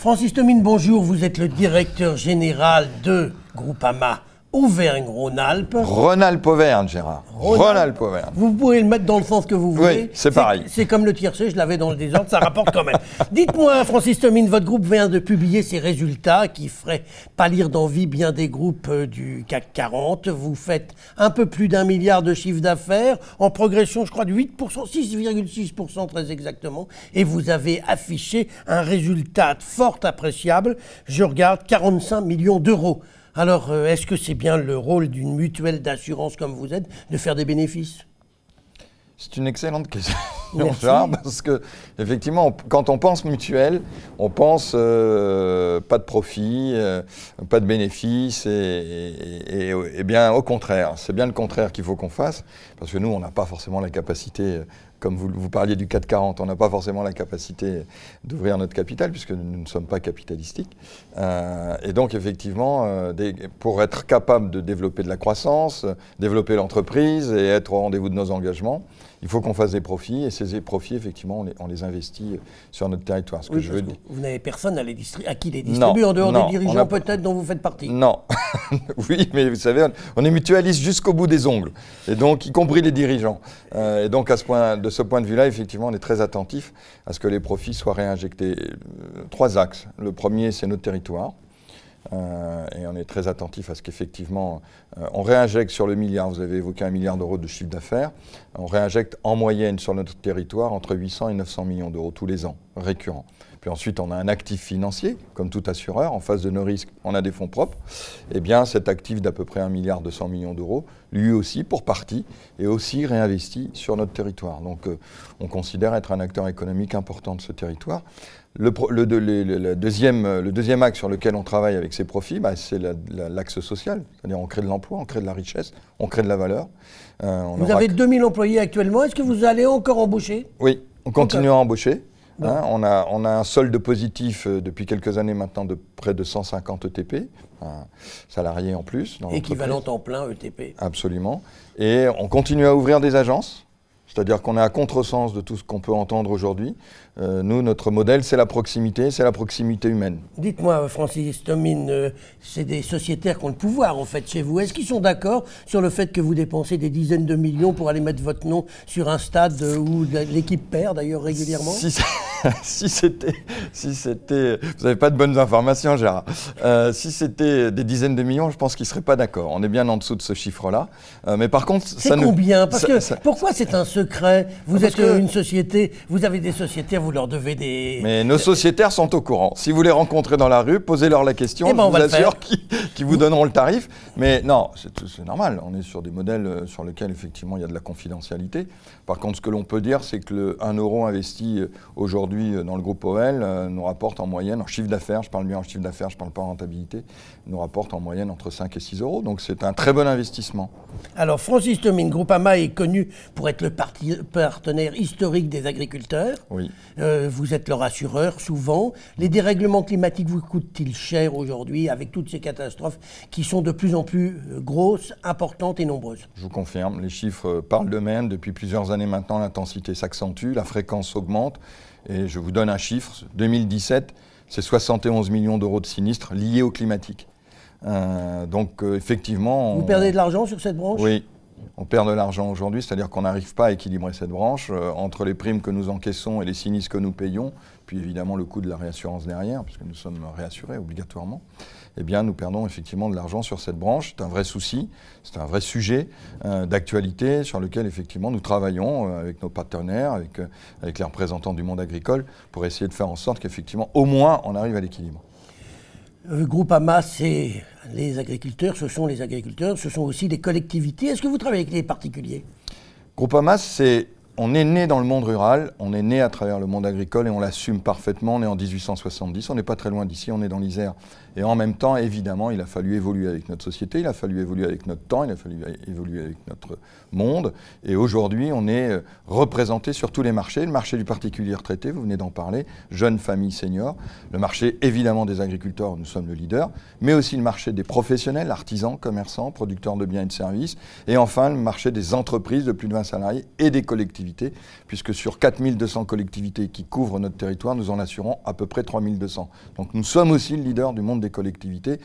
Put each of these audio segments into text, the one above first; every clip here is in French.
Francis Tomine, bonjour. Vous êtes le directeur général de Groupama. Auvergne-Rhône-Alpes. Rhône-Alpes-Auvergne, Gérard. Rhône-Alpes-Auvergne. Vous pouvez le mettre dans le sens que vous voulez. Oui, c'est pareil. C'est comme le tiercé, je l'avais dans le désordre, ça rapporte quand même. Dites-moi, Francis Tomine, votre groupe vient de publier ses résultats qui feraient pâlir d'envie bien des groupes euh, du CAC 40. Vous faites un peu plus d'un milliard de chiffre d'affaires, en progression, je crois, de 8%, 6,6% très exactement. Et vous avez affiché un résultat fort appréciable. Je regarde 45 millions d'euros. Alors, euh, est-ce que c'est bien le rôle d'une mutuelle d'assurance comme vous êtes de faire des bénéfices c'est une excellente question, parce que effectivement, quand on pense mutuelle, on pense euh, pas de profit, euh, pas de bénéfice, et, bien au contraire, c'est bien le contraire qu'il faut qu'on fasse, parce que nous, on n'a pas forcément la capacité comme vous, vous parliez du 440, on n'a pas forcément la capacité d'ouvrir notre capital puisque nous ne sommes pas capitalistiques. Euh, et donc effectivement, euh, pour être capable de développer de la croissance, développer l'entreprise et être au rendez-vous de nos engagements, il faut qu'on fasse des profits et ces profits, effectivement, on les, on les investit sur notre territoire. Ce que je veux vous n'avez personne à, les à, qui les distribuer en dehors des dirigeants peut-être dont vous faites partie. Non, oui, mais vous savez, on est mutualiste jusqu'au bout des ongles, et donc y compris les dirigeants. Euh, et donc à ce point, de de ce point de vue-là, effectivement, on est très attentif à ce que les profits soient réinjectés. Euh, trois axes. Le premier, c'est notre territoire. Euh, et on est très attentif à ce qu'effectivement, euh, on réinjecte sur le milliard, vous avez évoqué un milliard d'euros de chiffre d'affaires, on réinjecte en moyenne sur notre territoire entre 800 et 900 millions d'euros tous les ans, récurrents. Puis ensuite, on a un actif financier, comme tout assureur, en face de nos risques, on a des fonds propres. Eh bien, cet actif d'à peu près 1 milliard 200 millions d'euros, lui aussi, pour partie, est aussi réinvesti sur notre territoire. Donc, euh, on considère être un acteur économique important de ce territoire. Le, le, deuxième, euh, le axe sur lequel on travaille avec ces profits, bah, c'est l'axe social. C'est-à-dire on crée de l'emploi, on crée de la richesse, on crée de la valeur. Euh, vous avez 2000 employés actuellement. Est-ce que vous allez encore embaucher Oui, on continue à embaucher. Hein, on, a, un solde positif euh, depuis quelques années maintenant de près de 150 ETP, salariés en plus. Équivalent en plein ETP. Absolument. Et on continue à ouvrir des agences. C'est-à-dire qu'on est à contresens de tout ce qu'on peut entendre aujourd'hui. Euh, nous, notre modèle, c'est la proximité, c'est la proximité humaine. Dites-moi, Francis Tomine, euh, c'est des sociétaires qui ont le pouvoir, en fait, chez vous. Est-ce qu'ils sont d'accord sur le fait que vous dépensez des dizaines de millions pour aller mettre votre nom sur un stade euh, où l'équipe perd, d'ailleurs, régulièrement si c'était, si c'était, vous n'avez pas de bonnes informations, Gérard. Euh, si c'était des dizaines de millions, je pense qu'ils ne seraient pas d'accord. On est bien en dessous de ce chiffre-là. Euh, mais par contre, ça combien Parce que pourquoi c'est un secret Vous êtes une société, vous avez des sociétaires, vous leur devez des. Mais nos sociétaires sont au courant. Si vous les rencontrez dans la rue, posez-leur la question. qui eh ben, vous assure qu'ils vous donneront le tarif. Mais non, c'est normal. On est sur des modèles euh, sur lesquels effectivement il y a de la confidentialité. Par contre, ce que l'on peut dire, c'est que 1 euro investi aujourd'hui aujourd'hui euh, dans le groupe OL euh, nous rapporte en moyenne, en chiffre d'affaires, je parle bien en chiffre d'affaires, je ne parle pas en rentabilité, nous rapporte en moyenne entre 5 et 6 euros. Donc c'est un très bon investissement. Alors Francis Tomine, AMA est connu pour être le partenaire historique des agriculteurs. Oui. Euh, vous êtes leur assureur souvent. Les dérèglements climatiques vous coûtent-ils cher aujourd'hui avec toutes ces catastrophes qui sont de plus en plus grosses, importantes et nombreuses Je vous confirme, les chiffres parlent d'eux-mêmes. Depuis plusieurs années maintenant, l'intensité s'accentue, la fréquence augmente. Et je vous donne un chiffre, 2017, c'est 71 millions d'euros de sinistres liés au climatique. Euh, donc euh, effectivement... Vous perdez de l'argent sur cette branche Oui, on perd de l'argent aujourd'hui, c'est-à-dire qu'on n'arrive pas à équilibrer cette branche euh, entre les primes que nous encaissons et les sinistres que nous payons, puis évidemment le coût de la réassurance derrière, puisque nous sommes réassurés obligatoirement. Eh bien, nous perdons effectivement de l'argent sur cette branche. C'est un vrai souci, c'est un vrai sujet euh, d'actualité sur lequel effectivement nous travaillons euh, avec nos partenaires, avec, avec les représentants du monde agricole, pour essayer de faire en sorte qu'effectivement, au moins, on arrive à l'équilibre. Euh, groupe Amas, c'est les agriculteurs, ce sont les agriculteurs, ce sont aussi des collectivités. Est-ce que vous travaillez avec les particuliers groupe Amas, c'est on est né dans le monde rural, on est né à travers le monde agricole et on l'assume parfaitement. On est en 1870, on n'est pas très loin d'ici, on est dans l'Isère. Et en même temps, évidemment, il a fallu évoluer avec notre société, il a fallu évoluer avec notre temps, il a fallu évoluer avec notre monde. Et aujourd'hui, on est euh, représenté sur tous les marchés. Le marché du particulier retraité, vous venez d'en parler, jeunes familles seniors. Le marché, évidemment, des agriculteurs, nous sommes le leader. Mais aussi le marché des professionnels, artisans, commerçants, producteurs de biens et de services. Et enfin, le marché des entreprises de plus de 20 salariés et des collectivités puisque sur 4200 collectivités qui couvrent notre territoire, nous en assurons à peu près 3200. Donc nous sommes aussi le leader du monde des collectivités,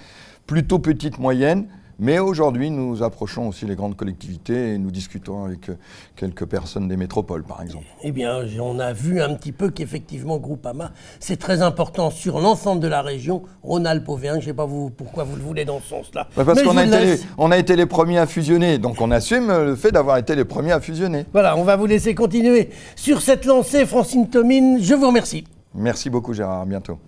plutôt petite moyenne, mais aujourd'hui, nous approchons aussi les grandes collectivités et nous discutons avec euh, quelques personnes des métropoles, par exemple. Eh bien, on a vu un petit peu qu'effectivement, Groupama, c'est très important sur l'ensemble de la région, Rhône-Alpes, Auvergne. Je ne sais pas vous, pourquoi vous le voulez dans ce sens-là. Bah, parce qu'on a, a, été les premiers à fusionner, donc on assume euh, le fait d'avoir été les premiers à fusionner. Voilà, on va vous laisser continuer. Sur cette lancée, Francine Tomine, je vous remercie. Merci beaucoup, Gérard. À bientôt.